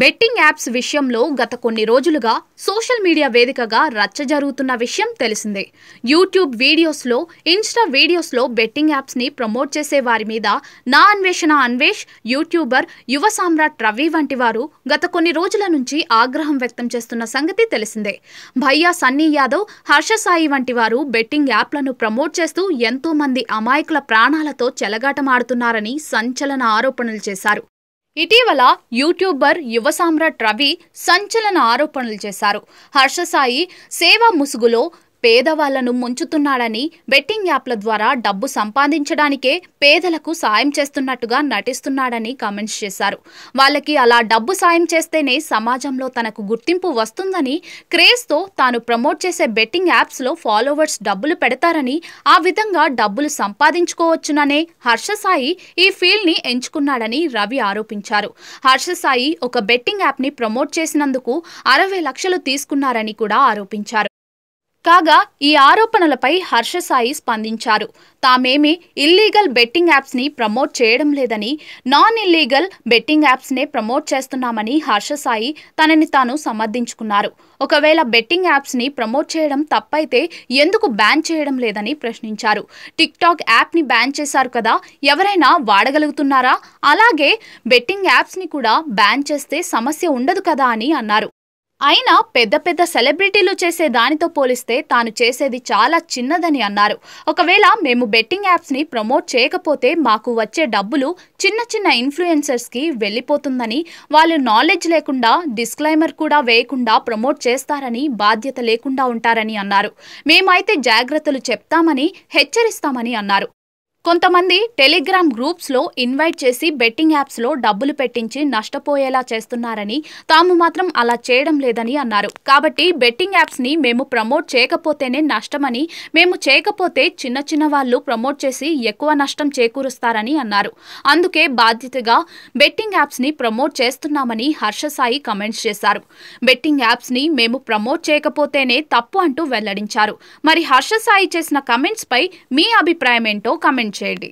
betting apps విషయంలో గత కొన్ని రోజులుగా సోషల్ మీడియా వేదికగా రచ్చ జరుగుతున్న విషయం తెలిసిందే యూట్యూబ్ వీడియోస్లో ఇన్స్టా వీడియోస్లో బెట్టింగ్ యాప్స్ని ప్రమోట్ చేసే వారి మీద నా అన్వేషణ అన్వేష్ యూట్యూబర్ యువ సామ్రాట్ రవి వంటి వారు గత కొన్ని రోజుల నుంచి ఆగ్రహం వ్యక్తం చేస్తున్న సంగతి తెలిసిందే భయ్యా సన్నీ యాదవ్ హర్ష సాయి వంటి వారు బెట్టింగ్ యాప్లను ప్రమోట్ చేస్తూ ఎంతోమంది అమాయకుల ప్రాణాలతో చెలగాటమాడుతున్నారని సంచలన ఆరోపణలు చేశారు ఇటీవల యూట్యూబర్ యువ సామ్రాట్ రవి సంచలన ఆరోపణలు చేశారు హర్షసాయి సేవా ముసుగులో పేదవాళ్లను ముంచుతున్నాడని బెట్టింగ్ యాప్ల ద్వారా డబ్బు సంపాదించడానికే పేదలకు సాయం చేస్తున్నట్టుగా నటిస్తున్నాడని కామెంట్స్ చేశారు వాళ్ళకి అలా డబ్బు సాయం చేస్తేనే సమాజంలో తనకు గుర్తింపు వస్తుందని క్రేజ్తో తాను ప్రమోట్ చేసే బెట్టింగ్ యాప్స్లో ఫాలోవర్స్ డబ్బులు పెడతారని ఆ విధంగా డబ్బులు సంపాదించుకోవచ్చుననే హర్షసాయి ఈ ఫీల్డ్ని ఎంచుకున్నాడని రవి ఆరోపించారు హర్షసాయి ఒక బెట్టింగ్ యాప్ని ప్రమోట్ చేసినందుకు అరవై లక్షలు తీసుకున్నారని కూడా ఆరోపించారు కాగా ఈ ఆరోపణలపై హర్షసాయి స్పందించారు తామేమీ ఇల్లీగల్ బెట్టింగ్ యాప్స్ని ప్రమోట్ చేయడం లేదని నాన్ ఇల్లీగల్ బెట్టింగ్ యాప్స్నే ప్రమోట్ చేస్తున్నామని హర్షసాయి తనని తాను సమర్థించుకున్నారు ఒకవేళ బెట్టింగ్ యాప్స్ని ప్రమోట్ చేయడం తప్పైతే ఎందుకు బ్యాన్ చేయడం లేదని ప్రశ్నించారు టిక్ టాక్ యాప్ని బ్యాన్ చేశారు కదా ఎవరైనా వాడగలుగుతున్నారా అలాగే బెట్టింగ్ యాప్స్ని కూడా బ్యాన్ చేస్తే సమస్య ఉండదు కదా అని అన్నారు అయినా పెద్ద పెద్ద సెలబ్రిటీలు చేసే దానితో పోలిస్తే తాను చేసేది చాలా చిన్నదని అన్నారు ఒకవేళ మేము బెట్టింగ్ యాప్స్ని ప్రమోట్ చేయకపోతే మాకు వచ్చే డబ్బులు చిన్న చిన్న ఇన్ఫ్లుయెన్సర్స్కి వెళ్ళిపోతుందని వాళ్ళు నాలెడ్జ్ లేకుండా డిస్క్లైమర్ కూడా వేయకుండా ప్రమోట్ చేస్తారని బాధ్యత లేకుండా ఉంటారని అన్నారు మేమైతే జాగ్రత్తలు చెప్తామని హెచ్చరిస్తామని అన్నారు కొంతమంది టెలిగ్రామ్ గ్రూప్స్లో ఇన్వైట్ చేసి బెట్టింగ్ యాప్స్లో డబ్బులు పెట్టించి నష్టపోయేలా చేస్తున్నారని తాము మాత్రం అలా చేయడం లేదని అన్నారు కాబట్టి బెట్టింగ్ యాప్స్ని మేము ప్రమోట్ చేయకపోతేనే నష్టమని మేము చేయకపోతే చిన్న చిన్న వాళ్ళు ప్రమోట్ చేసి ఎక్కువ నష్టం చేకూరుస్తారని అన్నారు అందుకే బాధ్యతగా బెట్టింగ్ యాప్స్ని ప్రమోట్ చేస్తున్నామని హర్షసాయి కమెంట్స్ చేశారు బెట్టింగ్ యాప్స్ని మేము ప్రమోట్ చేయకపోతేనే తప్పు అంటూ వెల్లడించారు మరి హర్షసాయి చేసిన కమెంట్స్పై మీ అభిప్రాయం ఏంటో కమెంట్ కామెంట్ చేయండి